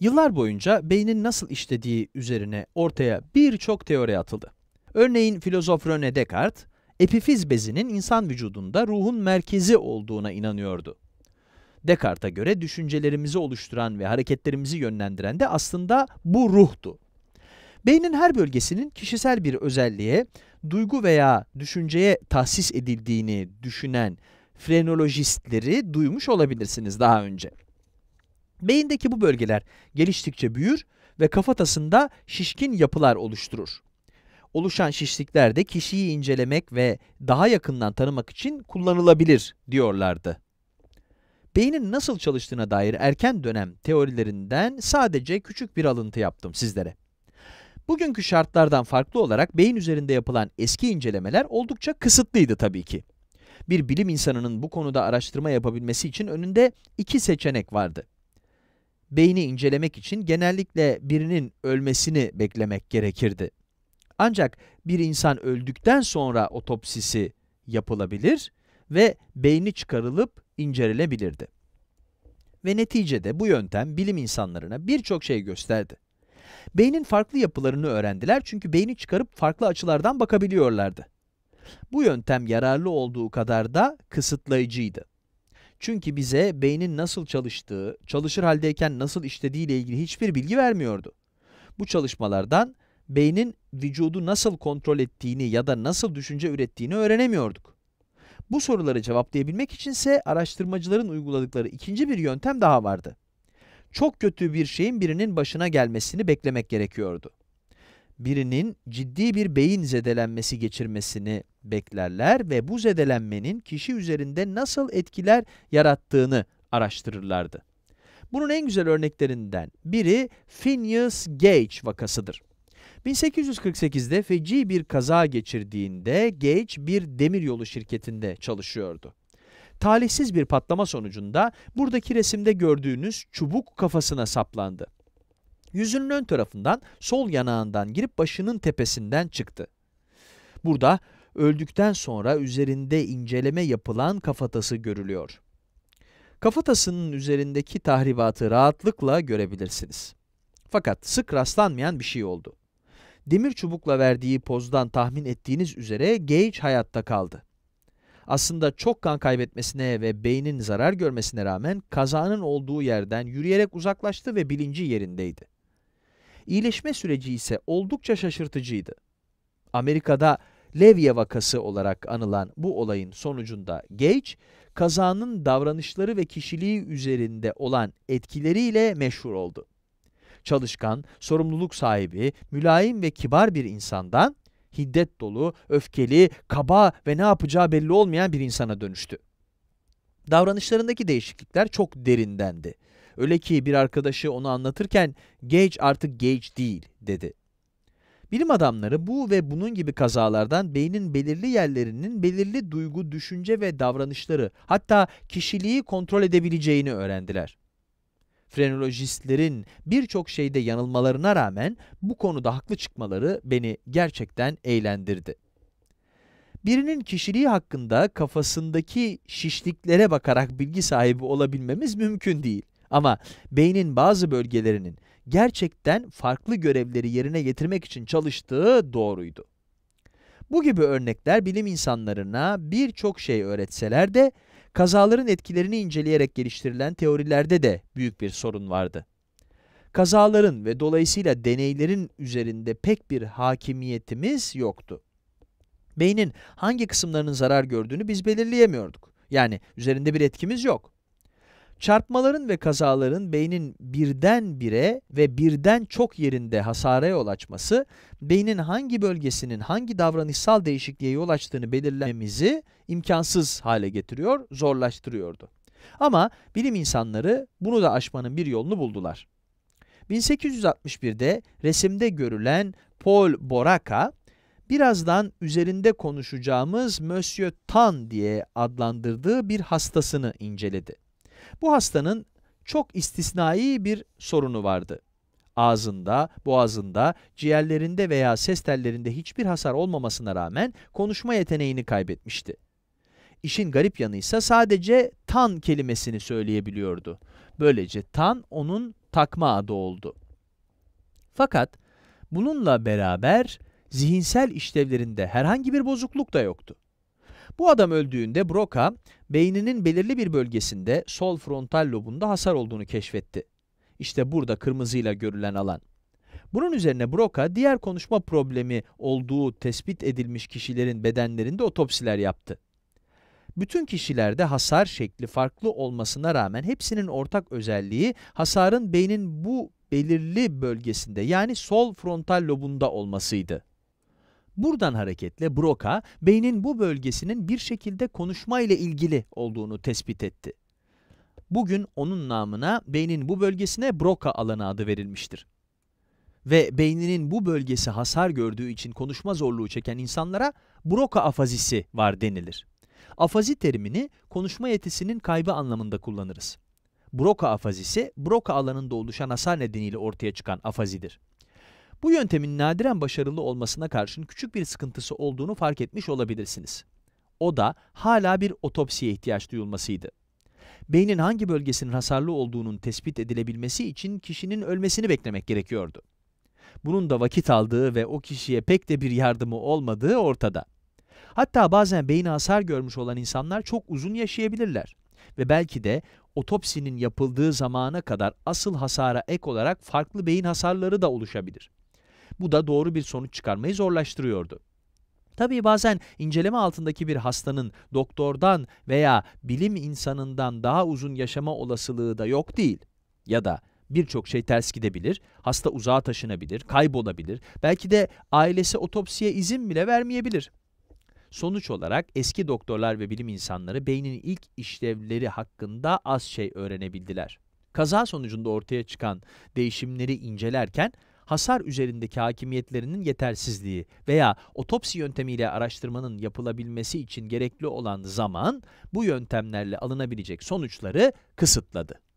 Yıllar boyunca beynin nasıl işlediği üzerine ortaya birçok teori atıldı. Örneğin filozof René Descartes, epifiz bezinin insan vücudunda ruhun merkezi olduğuna inanıyordu. Descartes'a göre düşüncelerimizi oluşturan ve hareketlerimizi yönlendiren de aslında bu ruhtu. Beynin her bölgesinin kişisel bir özelliğe, duygu veya düşünceye tahsis edildiğini düşünen frenolojistleri duymuş olabilirsiniz daha önce. Beyindeki bu bölgeler geliştikçe büyür ve kafatasında şişkin yapılar oluşturur. Oluşan şişlikler de kişiyi incelemek ve daha yakından tanımak için kullanılabilir diyorlardı. Beynin nasıl çalıştığına dair erken dönem teorilerinden sadece küçük bir alıntı yaptım sizlere. Bugünkü şartlardan farklı olarak beyin üzerinde yapılan eski incelemeler oldukça kısıtlıydı tabii ki. Bir bilim insanının bu konuda araştırma yapabilmesi için önünde iki seçenek vardı beyni incelemek için genellikle birinin ölmesini beklemek gerekirdi. Ancak bir insan öldükten sonra otopsisi yapılabilir ve beyni çıkarılıp incelenebilirdi. Ve neticede bu yöntem bilim insanlarına birçok şey gösterdi. Beynin farklı yapılarını öğrendiler çünkü beyni çıkarıp farklı açılardan bakabiliyorlardı. Bu yöntem yararlı olduğu kadar da kısıtlayıcıydı. Çünkü bize beynin nasıl çalıştığı, çalışır haldeyken nasıl işlediği ile ilgili hiçbir bilgi vermiyordu. Bu çalışmalardan beynin vücudu nasıl kontrol ettiğini ya da nasıl düşünce ürettiğini öğrenemiyorduk. Bu soruları cevaplayabilmek içinse araştırmacıların uyguladıkları ikinci bir yöntem daha vardı. Çok kötü bir şeyin birinin başına gelmesini beklemek gerekiyordu birinin ciddi bir beyin zedelenmesi geçirmesini beklerler ve bu zedelenmenin kişi üzerinde nasıl etkiler yarattığını araştırırlardı. Bunun en güzel örneklerinden biri Phineas Gage vakasıdır. 1848'de feci bir kaza geçirdiğinde Gage bir demiryolu şirketinde çalışıyordu. Talihsiz bir patlama sonucunda buradaki resimde gördüğünüz çubuk kafasına saplandı. Yüzünün ön tarafından sol yanağından girip başının tepesinden çıktı. Burada öldükten sonra üzerinde inceleme yapılan kafatası görülüyor. Kafatasının üzerindeki tahribatı rahatlıkla görebilirsiniz. Fakat sık rastlanmayan bir şey oldu. Demir çubukla verdiği pozdan tahmin ettiğiniz üzere Gage hayatta kaldı. Aslında çok kan kaybetmesine ve beynin zarar görmesine rağmen kazanın olduğu yerden yürüyerek uzaklaştı ve bilinci yerindeydi. İyileşme süreci ise oldukça şaşırtıcıydı. Amerika'da Levye vakası olarak anılan bu olayın sonucunda Gage, kazanın davranışları ve kişiliği üzerinde olan etkileriyle meşhur oldu. Çalışkan, sorumluluk sahibi, mülayim ve kibar bir insandan, hiddet dolu, öfkeli, kaba ve ne yapacağı belli olmayan bir insana dönüştü davranışlarındaki değişiklikler çok derindendi. Öyle ki bir arkadaşı onu anlatırken Gage artık Gage değil dedi. Bilim adamları bu ve bunun gibi kazalardan beynin belirli yerlerinin belirli duygu, düşünce ve davranışları hatta kişiliği kontrol edebileceğini öğrendiler. Frenolojistlerin birçok şeyde yanılmalarına rağmen bu konuda haklı çıkmaları beni gerçekten eğlendirdi. Birinin kişiliği hakkında kafasındaki şişliklere bakarak bilgi sahibi olabilmemiz mümkün değil. Ama beynin bazı bölgelerinin gerçekten farklı görevleri yerine getirmek için çalıştığı doğruydu. Bu gibi örnekler bilim insanlarına birçok şey öğretseler de kazaların etkilerini inceleyerek geliştirilen teorilerde de büyük bir sorun vardı. Kazaların ve dolayısıyla deneylerin üzerinde pek bir hakimiyetimiz yoktu. Beynin hangi kısımlarının zarar gördüğünü biz belirleyemiyorduk. Yani üzerinde bir etkimiz yok. Çarpmaların ve kazaların beynin birden bire ve birden çok yerinde hasara yol açması, beynin hangi bölgesinin hangi davranışsal değişikliğe yol açtığını belirlememizi imkansız hale getiriyor, zorlaştırıyordu. Ama bilim insanları bunu da aşmanın bir yolunu buldular. 1861'de resimde görülen Paul Boraka, birazdan üzerinde konuşacağımız Monsieur Tan diye adlandırdığı bir hastasını inceledi. Bu hastanın çok istisnai bir sorunu vardı. Ağzında, boğazında, ciğerlerinde veya ses tellerinde hiçbir hasar olmamasına rağmen konuşma yeteneğini kaybetmişti. İşin garip yanı ise sadece Tan kelimesini söyleyebiliyordu. Böylece Tan onun takma adı oldu. Fakat bununla beraber zihinsel işlevlerinde herhangi bir bozukluk da yoktu. Bu adam öldüğünde Broca, beyninin belirli bir bölgesinde sol frontal lobunda hasar olduğunu keşfetti. İşte burada kırmızıyla görülen alan. Bunun üzerine Broca, diğer konuşma problemi olduğu tespit edilmiş kişilerin bedenlerinde otopsiler yaptı. Bütün kişilerde hasar şekli farklı olmasına rağmen hepsinin ortak özelliği hasarın beynin bu belirli bölgesinde yani sol frontal lobunda olmasıydı. Buradan hareketle Broca, beynin bu bölgesinin bir şekilde konuşma ile ilgili olduğunu tespit etti. Bugün onun namına beynin bu bölgesine Broca alanı adı verilmiştir. Ve beyninin bu bölgesi hasar gördüğü için konuşma zorluğu çeken insanlara Broca afazisi var denilir. Afazi terimini konuşma yetisinin kaybı anlamında kullanırız. Broca afazisi, Broca alanında oluşan hasar nedeniyle ortaya çıkan afazidir. Bu yöntemin nadiren başarılı olmasına karşın küçük bir sıkıntısı olduğunu fark etmiş olabilirsiniz. O da hala bir otopsiye ihtiyaç duyulmasıydı. Beynin hangi bölgesinin hasarlı olduğunun tespit edilebilmesi için kişinin ölmesini beklemek gerekiyordu. Bunun da vakit aldığı ve o kişiye pek de bir yardımı olmadığı ortada. Hatta bazen beyni hasar görmüş olan insanlar çok uzun yaşayabilirler ve belki de otopsinin yapıldığı zamana kadar asıl hasara ek olarak farklı beyin hasarları da oluşabilir. Bu da doğru bir sonuç çıkarmayı zorlaştırıyordu. Tabii bazen inceleme altındaki bir hastanın doktordan veya bilim insanından daha uzun yaşama olasılığı da yok değil. Ya da birçok şey ters gidebilir, hasta uzağa taşınabilir, kaybolabilir, belki de ailesi otopsiye izin bile vermeyebilir. Sonuç olarak eski doktorlar ve bilim insanları beynin ilk işlevleri hakkında az şey öğrenebildiler. Kaza sonucunda ortaya çıkan değişimleri incelerken hasar üzerindeki hakimiyetlerinin yetersizliği veya otopsi yöntemiyle araştırmanın yapılabilmesi için gerekli olan zaman bu yöntemlerle alınabilecek sonuçları kısıtladı.